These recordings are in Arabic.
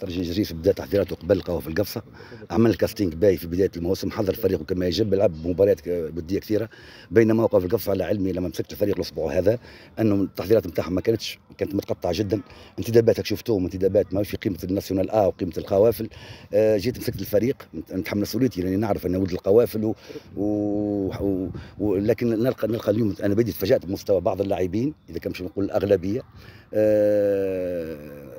ترجي جريس بدا تحضيراته قبل القهوه في القفصه عمل كاستينج باي في بدايه الموسم حضر فريقه كما يجب لعب مباريات وديه كثيره بينما وقف القفصه على علمي لما مسكت الفريق الاسبوع هذا انه التحضيرات نتاعهم ما كانتش كانت متقطعه جدا انتداباتك شفتوهم انتدابات ما في قيمه الناسيونال ا وقيمه القوافل آه، جيت مسكت الفريق نتحمل مسؤوليتي لاني نعرف ان ولد القوافل و... و... و... لكن نلقى نلقى اليوم انا بدي تفاجات بمستوى بعض اللاعبين اذا كان مش نقول الاغلبيه آه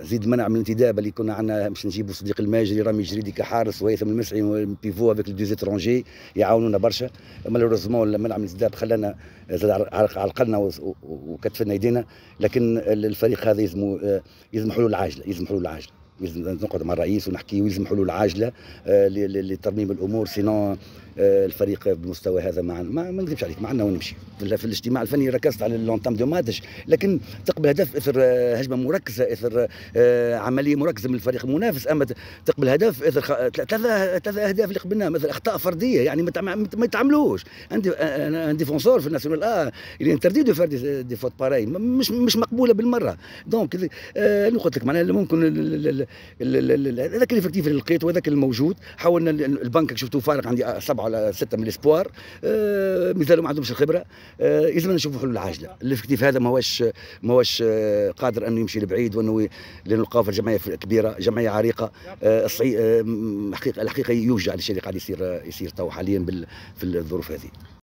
زيد منع من الانتداب اللي كنا عندنا باش نجيبوا صديق الماجري رامي جريدي كحارس وهيثم المسعي بيفو افيك لي اترونجي يعاونونا برشا مالوريزمون منع من الانتداب خلانا زاد عرقلنا وكتفنا يدينا لكن الفريق هذا يلزم آه، يلزم حلول عاجله يلزم حلول عاجله يلزم نقعد مع الرئيس ونحكي ويلزم حلول عاجله آه، لترميم الامور سينون آه، الفريق بمستوى هذا ما ما, ما نكذبش عليك ما عندنا وين نمشي في الاجتماع الفني ركزت على اللونتام دو ماتش لكن تقبل هدف اثر آه، هجمه مركزه اثر آه، عمليه مركزه من الفريق المنافس اما تقبل هدف اثر ثلاثه اهداف اللي قبلناها مثل اخطاء فرديه يعني ما يتعملوش عندي انا ديفونسور في الناسيونال اه اللي انترديد فردي دي فوت باراي مش مش مقبوله بالمره دونك آه انا قلت لك معناها ممكن هذاك الافكتيف اللي لقيته هذاك الموجود حاولنا البنك شفتوا فارق عندي سبعه سبعه ولا سته من الاسبوار آه، مازالوا ما عندهمش الخبره آه، يلزمنا نشوفوا حلول عاجله الافكتيف هذا ماهوش ماهوش آه، قادر انه يمشي لبعيد وانه لانه القافه جمعيه كبيره جمعيه عريقه الحقيقه الحقيقه يوجع الشيء اللي قاعد يصير يصير تو حاليا في الظروف هذه